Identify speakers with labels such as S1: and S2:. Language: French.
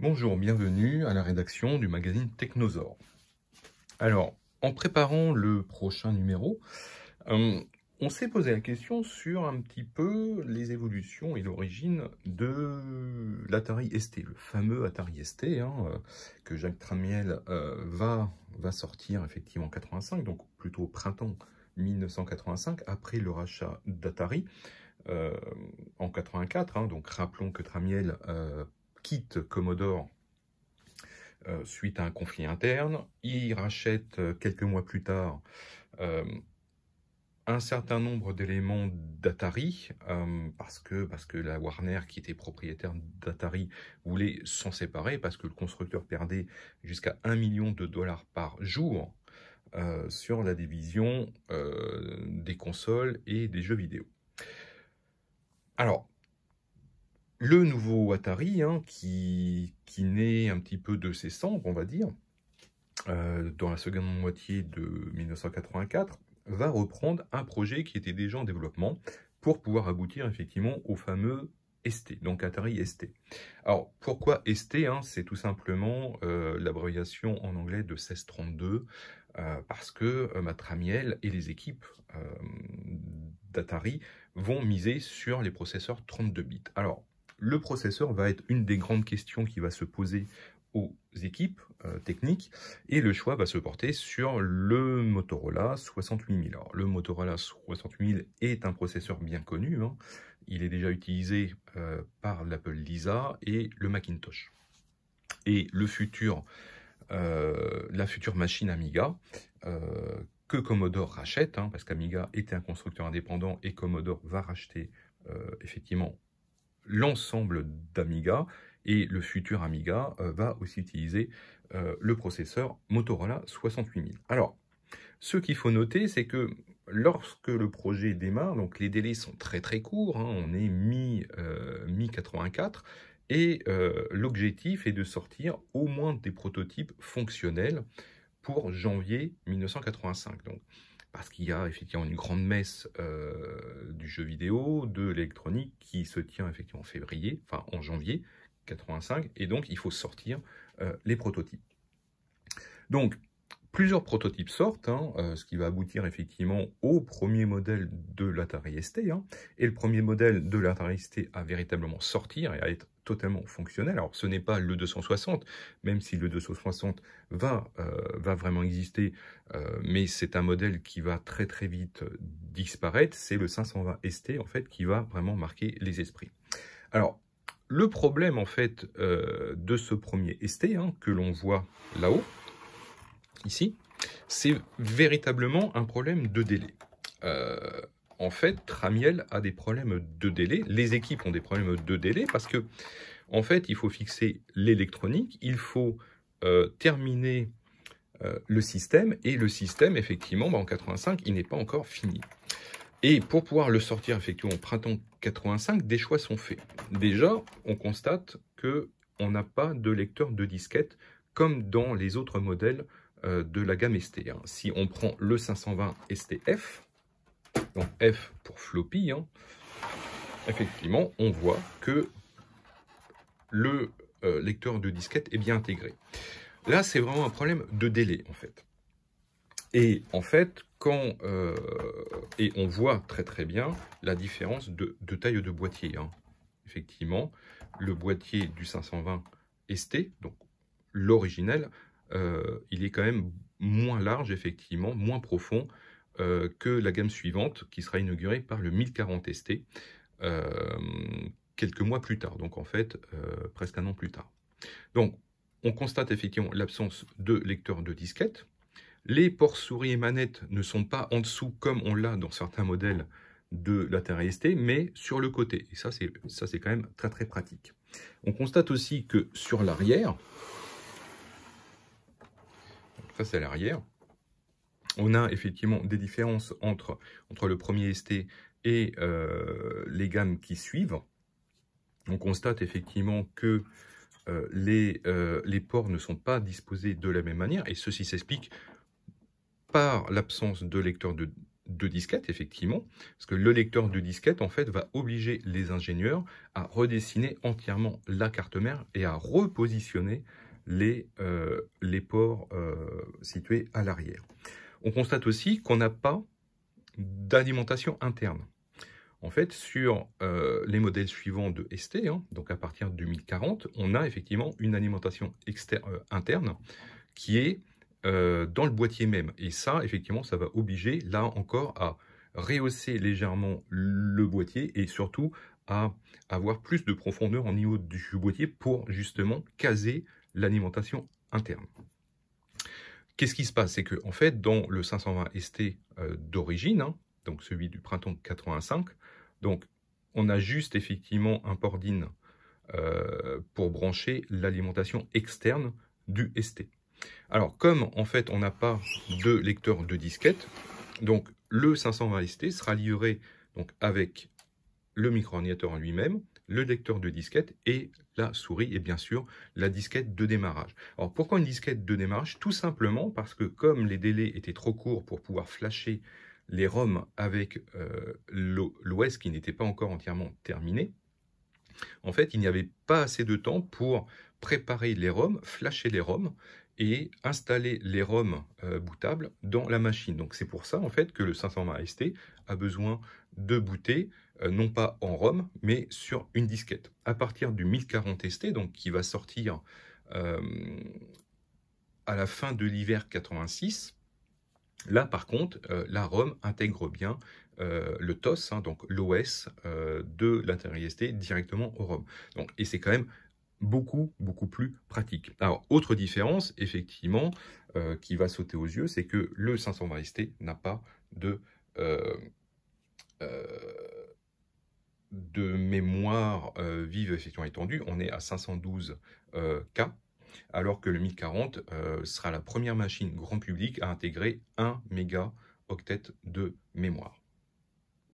S1: Bonjour, bienvenue à la rédaction du magazine Technosaur. Alors, en préparant le prochain numéro, euh, on s'est posé la question sur un petit peu les évolutions et l'origine de l'Atari ST, le fameux Atari ST hein, euh, que Jacques Tramiel euh, va, sortir effectivement en 85, donc plutôt au printemps 1985, après le rachat d'Atari. en 84, hein. donc rappelons que Tramiel quitte Commodore euh, suite à un conflit interne. Il rachète euh, quelques mois plus tard euh, un certain nombre d'éléments d'Atari, parce, que, parce que la Warner, qui était propriétaire d'Atari, voulait s'en séparer, parce que le constructeur perdait jusqu'à 1 million de dollars par jour sur la division des consoles et des jeux vidéo. Alors, le nouveau Atari, hein, qui, naît un petit peu de ses cendres, on va dire, euh, dans la seconde moitié de 1984, va reprendre un projet qui était déjà en développement pour pouvoir aboutir effectivement au fameux ST, donc Atari ST. Alors pourquoi ST hein C'est tout simplement euh, l'abréviation en anglais de 1632, euh, parce que Matramiel et les équipes d'Atari vont miser sur les processeurs 32 bits. Alors le processeur va être une des grandes questions qui va se poser aux équipes euh, techniques et le choix va se porter sur le Motorola 68000. Alors, le Motorola 68000 est un processeur bien connu, hein. il est déjà utilisé euh, par l'Apple Lisa et le Macintosh. Et le futur, euh, la future machine Amiga, que Commodore rachète, hein, parce qu'Amiga était un constructeur indépendant et Commodore va racheter effectivement l'ensemble d'Amiga, et le futur Amiga euh, va aussi utiliser euh, le processeur Motorola 68000. Alors, ce qu'il faut noter, c'est que lorsque le projet démarre, donc les délais sont très très courts, hein, on est mi-84, euh, et l'objectif est de sortir au moins des prototypes fonctionnels pour janvier 1985. Donc, parce qu'il y a effectivement une grande messe euh, du jeu vidéo, de l'électronique, qui se tient effectivement en février, enfin en janvier 85, et donc il faut sortir euh, les prototypes. Donc, Plusieurs prototypes sortent, hein, euh, ce qui va aboutir effectivement au premier modèle de l'Atari ST. Hein. et le premier modèle de l'Atari ST à véritablement sortir et à être totalement fonctionnel. Alors ce n'est pas le 260, même si le 260 va, euh, va vraiment exister, euh, mais c'est un modèle qui va très très vite disparaître. C'est le 520 ST en fait qui va vraiment marquer les esprits. Alors le problème en fait de ce premier ST hein, que l'on voit là-haut, ici, c'est véritablement un problème de délai. Euh, en fait, Tramiel a des problèmes de délai, les équipes ont des problèmes de délai, parce que, en fait, il faut fixer l'électronique, il faut euh, terminer euh, le système, et le système, effectivement, bah, en 85, il n'est pas encore fini. Et pour pouvoir le sortir effectivement au printemps 85, des choix sont faits. Déjà, on constate que on n'a pas de lecteur de disquette comme dans les autres modèles euh, de la gamme ST. Hein. Si on prend le 520 STF, donc F pour floppy, hein, effectivement, on voit que le euh, lecteur de disquette est bien intégré. Là, c'est vraiment un problème de délai, en fait. Et en fait, quand... Euh, et on voit très très bien la différence de, taille de boîtier. Hein. Effectivement, le boîtier du 520 ST, donc l'originel, euh, il est quand même moins large, effectivement, moins profond euh, que la gamme suivante qui sera inaugurée par le 1040 ST euh, quelques mois plus tard, donc en fait presque un an plus tard. Donc on constate effectivement l'absence de lecteur de disquette. Les ports souris et manettes ne sont pas en dessous comme on l'a dans certains modèles de la Terre ST, mais sur le côté. Et ça, c'est quand même très très pratique. On constate aussi que sur l'arrière, face à l'arrière. On a effectivement des différences entre, entre le premier ST et euh, les gammes qui suivent. On constate effectivement que euh, les, euh, les ports ne sont pas disposés de la même manière, et ceci s'explique par l'absence de lecteur de, de disquette, effectivement, parce que le lecteur de disquette, en fait, va obliger les ingénieurs à redessiner entièrement la carte mère et à repositionner euh, les, ports euh, situés à l'arrière. On constate aussi qu'on n'a pas d'alimentation interne. En fait, sur euh, les modèles suivants de ST, hein, donc à partir de 2040, on a effectivement une alimentation externe, interne qui est dans le boîtier même. Et ça, effectivement, ça va obliger, là encore, à rehausser légèrement le boîtier et surtout à avoir plus de profondeur en niveau du boîtier pour justement caser l'alimentation interne. Qu'est-ce qui se passe C'est que, en fait, dans le 520 ST euh, d'origine, hein, donc celui du printemps 85, donc on a juste effectivement un port DIN euh, pour brancher l'alimentation externe du ST. Alors, comme en fait on n'a pas de lecteur de disquette, donc le 520 ST sera lié donc, avec le micro-ordinateur en lui-même, le lecteur de disquette et la souris et bien sûr la disquette de démarrage. Alors pourquoi une disquette de démarrage Tout simplement parce que comme les délais étaient trop courts pour pouvoir flasher les ROM avec euh, l'OS qui n'était pas encore entièrement terminé, en fait il n'y avait pas assez de temps pour préparer les ROM, flasher les ROM et installer les ROM euh, bootables dans la machine. Donc c'est pour ça en fait que le 520 ST a besoin de booter euh, non pas en ROM mais sur une disquette. À partir du 1040 ST donc qui va sortir euh, à la fin de l'hiver 86, là par contre la ROM intègre bien le TOS, hein, donc l'OS de l'intérieur ST directement au ROM. Donc, et c'est quand même beaucoup, beaucoup plus pratique. Alors, autre différence, effectivement, euh, qui va sauter aux yeux, c'est que le 520 ST n'a pas de, euh, euh, de mémoire vive effectivement étendue. On est à 512K, alors que le 1040 sera la première machine grand public à intégrer 1 méga octet de mémoire.